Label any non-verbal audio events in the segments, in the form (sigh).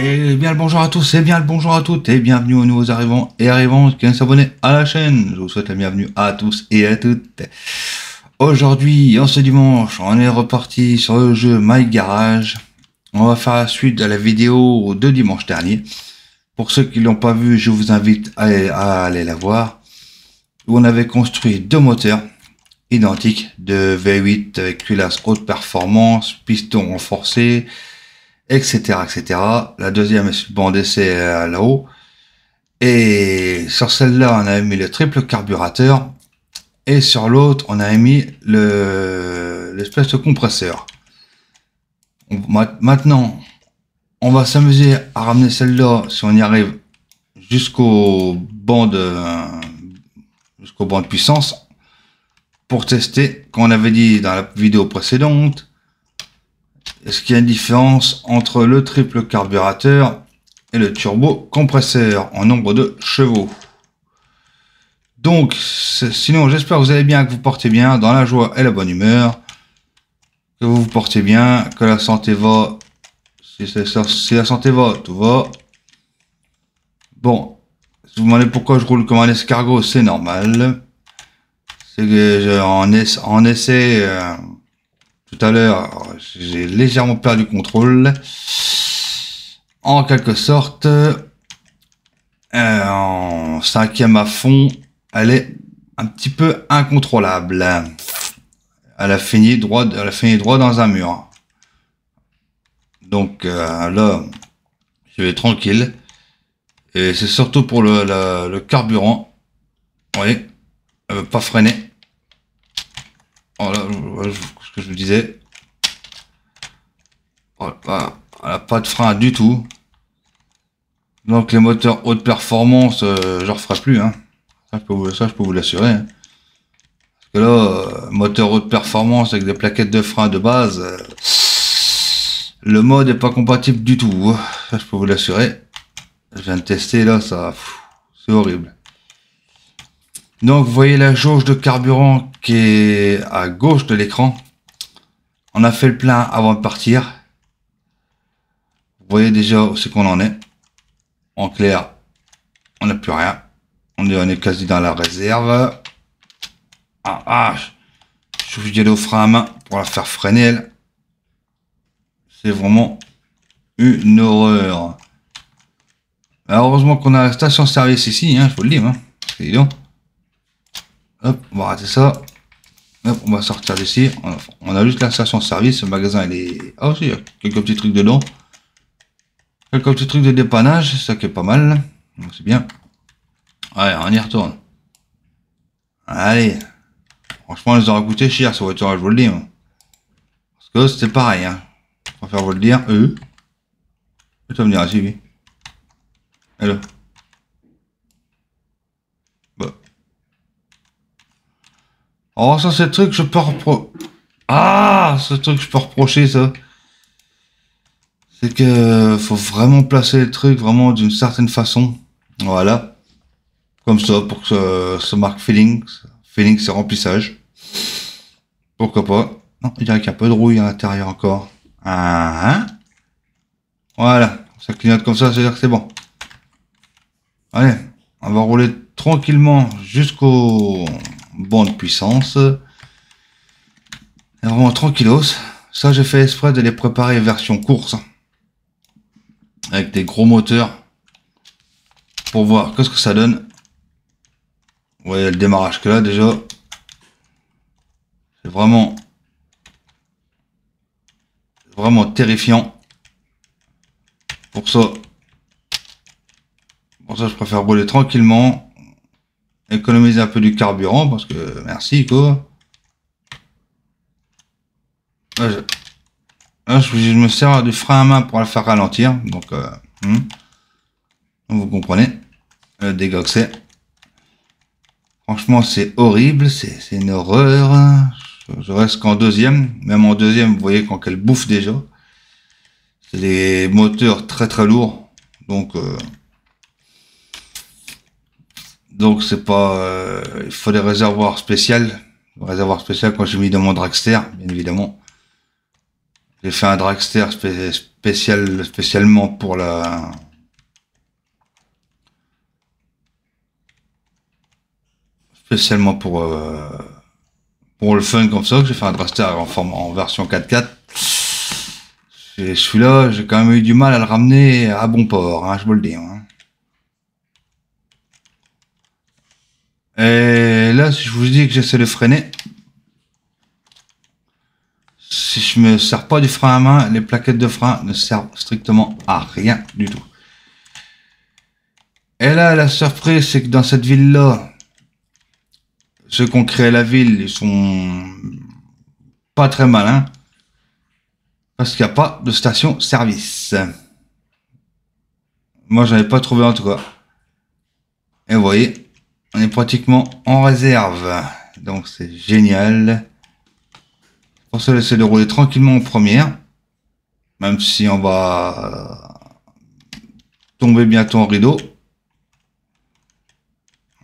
Et eh bien le bonjour à tous, et eh bien le bonjour à toutes, eh et bienvenue aux nouveaux arrivants et arrivantes qui viennent s'abonner à la chaîne. Je vous souhaite la bienvenue à tous et à toutes. Aujourd'hui, en ce dimanche, on est reparti sur le jeu My Garage. On va faire la suite de la vidéo de dimanche dernier. Pour ceux qui ne l'ont pas vu, je vous invite à aller, la voir. Où on avait construit deux moteurs identiques de V8 avec culasse haute performance, piston renforcé, etc., etc. La deuxième est bon d'essai euh, là-haut. Et sur celle-là, on a mis le triple carburateur. Et sur l'autre, on a mis le l'espèce de compresseur. maintenant, on va s'amuser à ramener celle-là, si on y arrive, jusqu'au banc de jusqu'au banc de puissance pour tester. Comme on avait dit dans la vidéo précédente, est-ce qu'il y a une différence entre le triple carburateur et le turbo compresseur en nombre de chevaux donc, sinon, j'espère que vous allez bien, que vous portez bien, dans la joie et la bonne humeur, que vous vous portez bien, que la santé va. Si, la santé va, tout va. Bon, si vous me demandez pourquoi je roule comme un escargot, c'est normal. C'est que en, en essai, euh, tout à l'heure, j'ai légèrement perdu contrôle. En quelque sorte, euh, en cinquième à fond, elle est un petit peu incontrôlable. Elle a fini droit, elle a fini droit dans un mur. Donc euh, là, je vais tranquille. Et c'est surtout pour le, carburant. Vous elle veut pas freiner. Oh ce que je vous disais. Oh, pas de frein du tout. Donc les moteurs haute performance, je euh, je referai plus. Hein. Ça, je peux vous, l'assurer. Hein. Parce que là, euh, moteur haute performance avec des plaquettes de frein de base, euh, le mode n'est pas compatible du tout. Hein. Ça, je peux vous l'assurer. Je viens de tester là, ça, c'est horrible. Donc vous voyez la jauge de carburant qui est à gauche de l'écran. On a fait le plein avant de partir. Vous voyez déjà ce qu'on en est. En clair, on n'a plus rien. On est, on est quasi dans la réserve. Ah, ah je suis obligé au frein à main pour la faire freiner. Elle. C'est vraiment une horreur. heureusement qu'on a la station service ici, hein, je vous le dis. Hein. Hop, on va rater ça on va sortir d'ici. On a juste la station service. Le magasin, il est... Ah aussi, il y a quelques petits trucs dedans. Quelques petits trucs de dépannage, ça qui est pas mal. c'est bien. Allez, on y retourne. Allez. Franchement, ils aura coûté cher ces voitures, je vous le dis. Hein. Parce que c'était pareil. On hein. va faire vous le dire, eux. Je vais venir, à oui. Hello. Oh, ça, c'est le truc je peux repro... Ah, ce truc je peux reprocher, ça. C'est que faut vraiment placer les trucs vraiment d'une certaine façon. Voilà. Comme ça, pour que ce marque feeling. Feeling, c'est remplissage. Pourquoi pas. Non, il y a un peu de rouille à l'intérieur encore. Ah, hein. Voilà. Ça clignote comme ça, c'est-à-dire que c'est bon. Allez, on va rouler tranquillement jusqu'au bonne puissance. Vraiment tranquillos. Ça, j'ai fait exprès de les préparer version course. Avec des gros moteurs. Pour voir qu'est-ce que ça donne. Vous voyez le démarrage que là déjà. C'est vraiment... Vraiment terrifiant. Pour ça... Pour ça, je préfère brûler tranquillement. Économiser un peu du carburant parce que merci quoi. je... me sers du frein à main pour la faire ralentir. Donc, euh, hmm. vous comprenez le euh, Franchement, c'est horrible, c'est une horreur. Je, reste qu'en deuxième. Même en deuxième, vous voyez quand qu'elle bouffe déjà. C'est des moteurs très très lourds. Donc, euh, donc c'est pas, euh, il faut des réservoirs spéciaux. réservoirs spécial quand j'ai mis dans mon dragster, bien évidemment. J'ai fait un dragster spécial, spécialement pour la. Spécialement pour, euh, pour le fun comme ça, j'ai fait un dragster en, forme, en version 4x4. Celui-là, j'ai quand même eu du mal à le ramener à bon port, hein, je vous le dis. Hein. Et euh, là, si je vous dis que j'essaie de freiner, si je me sers pas du frein à main, les plaquettes de frein ne servent strictement à rien du tout. Et là, la surprise, c'est que dans cette ville-là, ceux qui ont créé la ville, ils sont pas très malins. Parce qu'il n'y a pas de station-service. Moi, ai pas trouvé en tout cas. Et vous voyez, on est pratiquement en réserve. Donc c'est génial. Pour se laisser le rouler tranquillement en première. Même si on va euh, tomber bientôt en rideau.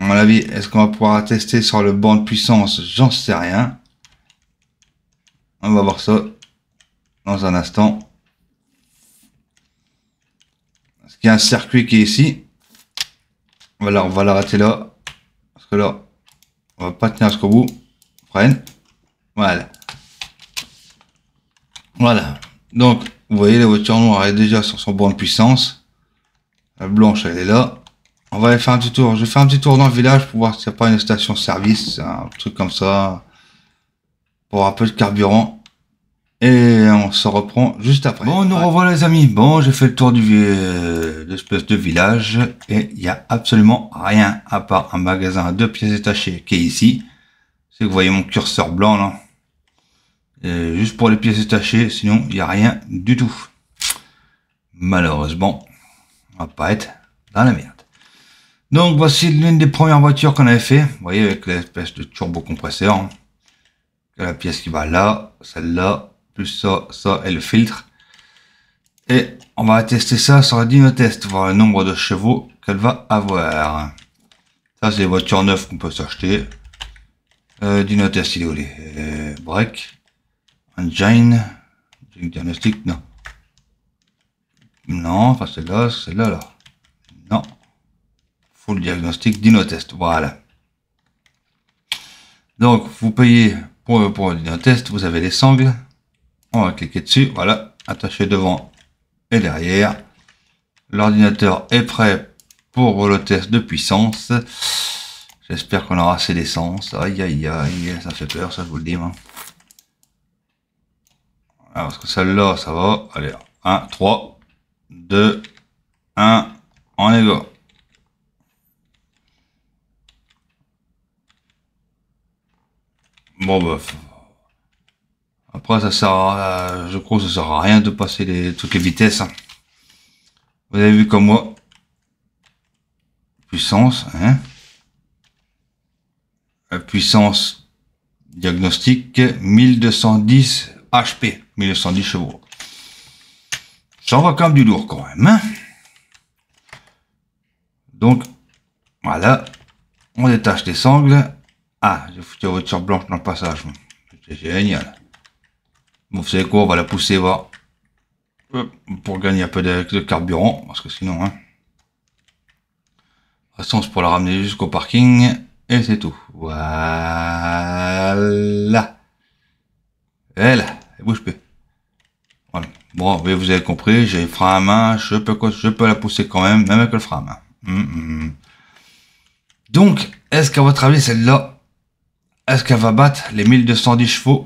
À mon avis, est-ce qu'on va pouvoir tester sur le banc de puissance J'en sais rien. On va voir ça dans un instant. Parce qu'il y a un circuit qui est ici. Voilà, on va l'arrêter là là on va pas tenir jusqu'au bout. Prenne. Voilà. Voilà. Donc, vous voyez, la voiture noire est déjà sur son bon de puissance. La blanche, elle est là. On va aller faire un petit tour. Je vais faire un petit tour dans le village pour voir s'il n'y a pas une station service, un truc comme ça. Pour un peu de carburant. Et on se reprend juste après. Bon, nous revoit les amis. Bon, j'ai fait le tour du euh, l'espèce de village et il n'y a absolument rien à part un magasin à deux pièces détachées qui est ici. C'est que vous voyez mon curseur blanc là. Et euh, juste pour les pièces détachées, sinon il n'y a rien du tout. Malheureusement, on va pas être dans la merde. Donc voici l'une des premières voitures qu'on avait fait. Vous voyez avec l'espèce de turbocompresseur, compresseur. Hein. La pièce qui va là, celle-là, plus ça, ça et le filtre. Et on va tester ça sur la test voir le nombre de chevaux qu'elle va avoir. Ça, c'est les voitures neuves qu'on peut s'acheter. Euh, Dynotest, il est où les euh, break, engine, diagnostic, non. Non, enfin c'est là, c'est là, là. Non. Full diagnostic, test voilà. Donc, vous payez pour, pour le Dynotest, vous avez les sangles, on va cliquer dessus, voilà, attaché devant et derrière. L'ordinateur est prêt pour le test de puissance. J'espère qu'on aura assez d'essence. Aïe aïe aïe, ça fait peur, ça je vous le dis. Hein. Alors, ah, parce que celle-là, ça va. Allez, 1, 3, 2, 1, on est va Bon, bah, après, ça sert je crois que ça sert à rien de passer les, toutes les vitesses. Hein. Vous avez vu comme moi, puissance, hein. Euh, puissance diagnostique 1210 HP, 1210 chevaux. Ça va quand même du lourd quand même. Hein. Donc, voilà, on détache les sangles. Ah, j'ai foutu la voiture blanche dans le passage. C'est génial vous savez quoi, on va la pousser voir euh, pour gagner un peu de, carburant, parce que sinon, hein, pour la ramener jusqu'au parking, et c'est tout. Voilà. Elle, elle bouge plus. Voilà. Bon, mais vous avez compris, j'ai le frein à main, je peux, je peux la pousser quand même, même avec le frein à main. Hum, hum, hum. Donc, est-ce qu'à votre avis, celle-là, est-ce qu'elle va battre les 1210 chevaux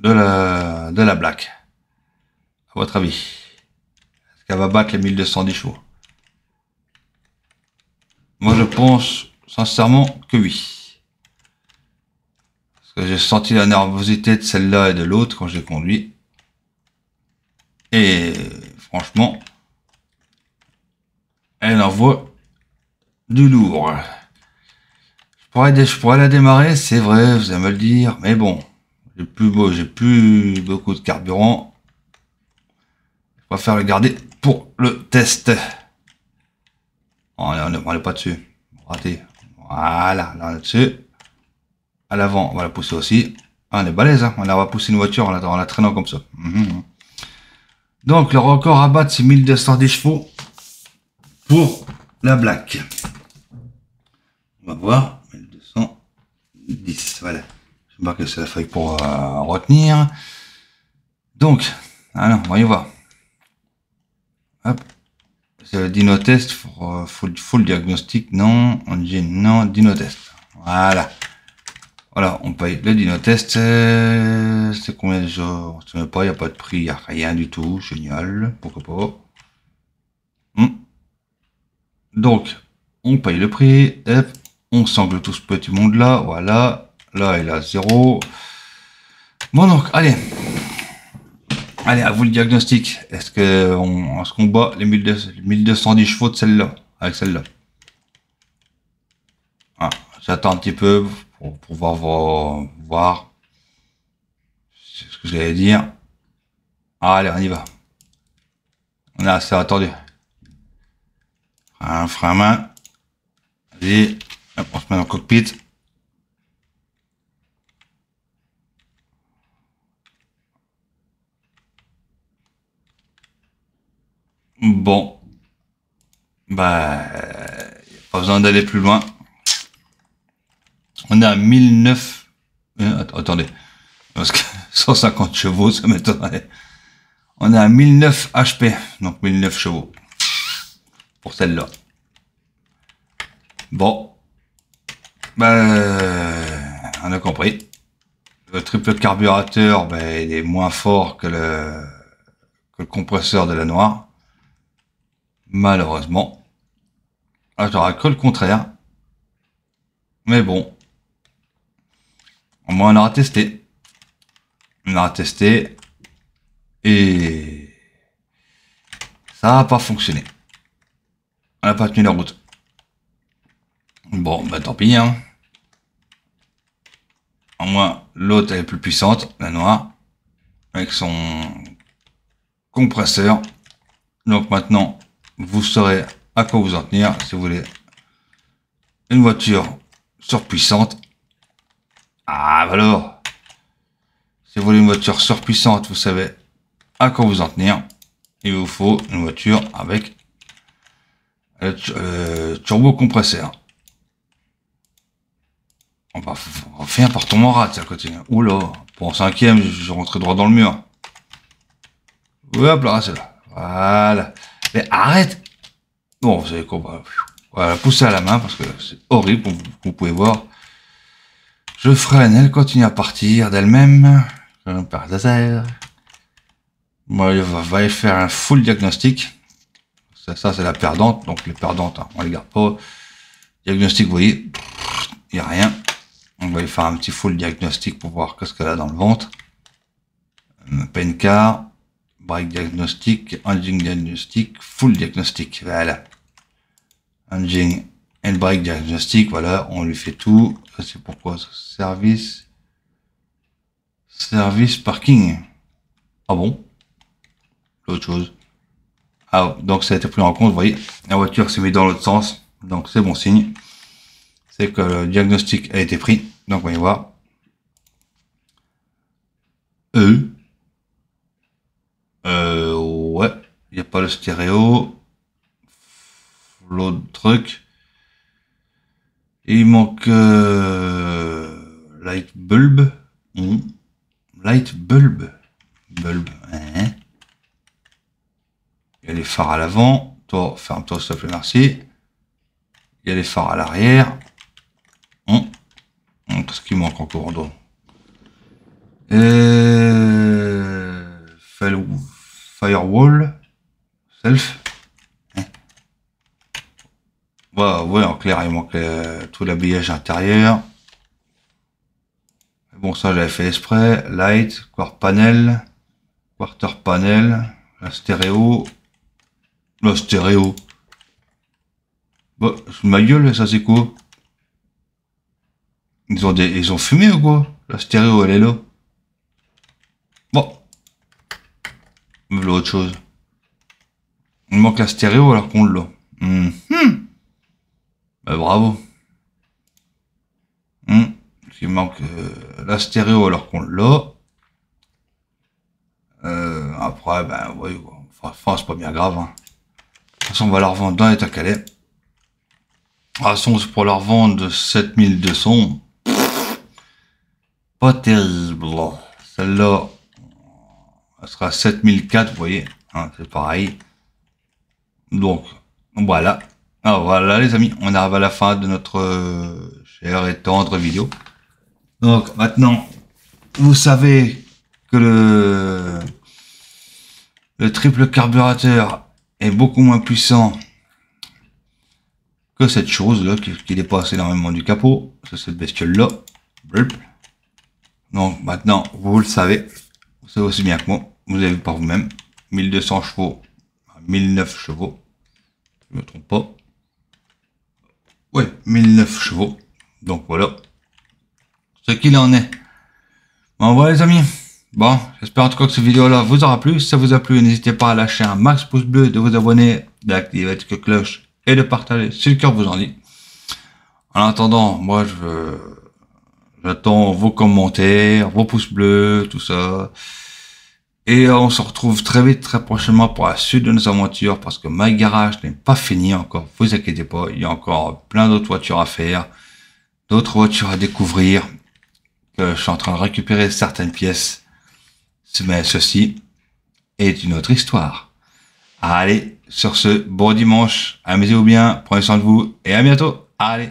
de la, de la Black À votre avis Est-ce qu'elle va battre les 1210 chevaux Moi, je pense sincèrement que oui. Parce que j'ai senti la nervosité de celle-là et de l'autre quand j'ai conduit. Et franchement, elle envoie du lourd. Je pourrais, je pourrais la démarrer, c'est vrai, vous allez me le dire, mais bon. J'ai plus, beau j'ai plus beaucoup de carburant. va faire le garder pour le test. On ne pas dessus. Raté. Voilà, là, dessus À l'avant, on va la pousser aussi. on ah, est balèze, hein. on va pousser une voiture en la, traînant comme ça. Mhm, mhm. Donc, le record à battre, c'est 1210 chevaux pour la Black. On va voir, 1210, voilà. Je pas que c'est la feuille pour euh, retenir. Donc, allons, voyons voir. Hop. Le dino test, full, diagnostic, non. on dit non. Dino test. Voilà. Voilà, on paye le dino test. Euh, c'est combien de jours ne pas, il n'y a pas de prix, il n'y a rien du tout. Génial, pourquoi pas. Hmm. Donc, on paye le prix. On sangle tout ce petit monde là. Voilà. Là, il a 0. Bon, donc, allez. Allez, à vous le diagnostic. Est-ce que on, est qu'on bat les 1210 chevaux de celle-là Avec celle-là. Ah, j'attends un petit peu pour pouvoir voir. ce que j'allais dire. Ah, allez, on y va. On a assez attendu. Un frein à main. Allez, on se met dans le cockpit. Bon. Bah, pas besoin d'aller plus loin. On est à 1009. Euh, attendez. Parce que 150 (laughs) chevaux, ça m'étonnerait. On est à 1009 HP. Donc 1009 chevaux. Pour celle-là. Bon. Bah, on a compris. Le triple carburateur, bah, il est moins fort que le compresseur de la noire. Malheureusement. Ah, j'aurais cru le contraire. Mais bon. Au moins, on aura testé. On aura testé. Et... Ça n'a pas fonctionné. On n'a pas tenu la route. Bon, bah tant pis, hein. Au moins, l'autre est plus puissante, la noire. Avec son compresseur. Donc maintenant, vous saurez à quoi vous en tenir si vous voulez une voiture surpuissante. Ah, bah alors Si vous voulez une voiture surpuissante, vous savez à quoi vous en tenir. Il vous faut une voiture avec euh, euh turbo compresseur. On va, faire un parton ça côté, Oula, pour en cinquième, je, je rentrais droit dans le mur. Hop là, c'est là. Voilà arrête Bon, vous savez quoi bah, à la main parce que c'est horrible, vous, pouvez voir. Je freine, elle continue à partir d'elle-même, par hasard. Moi, va, faire un full diagnostic. Ça, c'est la perdante, donc les perdantes, hein, on les garde pas. Diagnostic, vous voyez, il n'y a rien. On va lui faire un petit full diagnostic pour voir qu'est-ce qu'elle a dans le ventre. Euh, Pencar, bike diagnostic, engine diagnostic, full diagnostic. Voilà. Engine and bike diagnostic, voilà, on lui fait tout. c'est pourquoi service. Service parking. Ah bon l'autre chose. Ah, donc ça a été pris en compte, vous voyez, la voiture s'est mise dans l'autre sens, donc c'est bon signe. C'est que le diagnostic a été pris. Donc, on y voir. E. Euh, ouais, il n'y a pas le stéréo. L'autre truc. il manque euh, light bulb. Hmm. Light bulb. Bulb. Hein. Il y a les phares à l'avant. Toi, ferme-toi, s'il te merci. Il y a les phares à l'arrière. on hmm. hmm, Qu'est-ce qui manque encore en dos euh... Wall self. Voilà, ouais, en clair, il manque euh, tout l'habillage intérieur. Bon, ça, j'avais fait exprès. Light, quart panel, quarter panel, la stéréo, la stéréo. Bah, ma gueule, ça, c'est quoi Ils ont des, ils ont fumé ou quoi La stéréo, elle est là. Bon, autre chose. Il manque la stéréo alors qu'on l'a. Hmm. Hmm. Bah, bravo. Mmh. Il manque euh, la stéréo alors qu'on l'a. Euh, après, ben oui, c'est pas bien grave. Hein. De toute façon, on va la revendre dans l'état qu'elle est. De toute façon, pour la revendre 7200. Pas terrible. Celle-là, sera 7004, vous voyez, hein, c'est pareil. Donc, voilà. voilà les amis, on arrive à la fin de notre euh, chère et tendre vidéo. Donc maintenant, vous savez que le, le triple carburateur est beaucoup moins puissant que cette chose là qui, qui dépasse énormément du capot. cette bestiole là. Donc maintenant, vous le savez, vous savez aussi bien que moi vous avez vu par vous-même. 1200 chevaux, 1009 chevaux, je me trompe pas. Ouais, 1009 chevaux. Donc voilà ce qu'il en est. Bon voilà les amis. Bon, j'espère en tout cas que cette vidéo-là vous aura plu. Si ça vous a plu, n'hésitez pas à lâcher un max pouce bleu, de vous abonner, d'activer la cloche et de partager si le cœur vous en dit. En attendant, moi je J'attends vos commentaires, vos pouces bleus, tout ça. Et on se retrouve très vite, très prochainement pour la suite de nos aventures parce que ma Garage n'est pas fini encore. Vous inquiétez pas, il y a encore plein d'autres voitures à faire, d'autres voitures à découvrir. Que je suis en train de récupérer certaines pièces. Mais ceci est une autre histoire. Allez, sur ce, bon dimanche, amusez-vous bien, prenez soin de vous et à bientôt. Allez.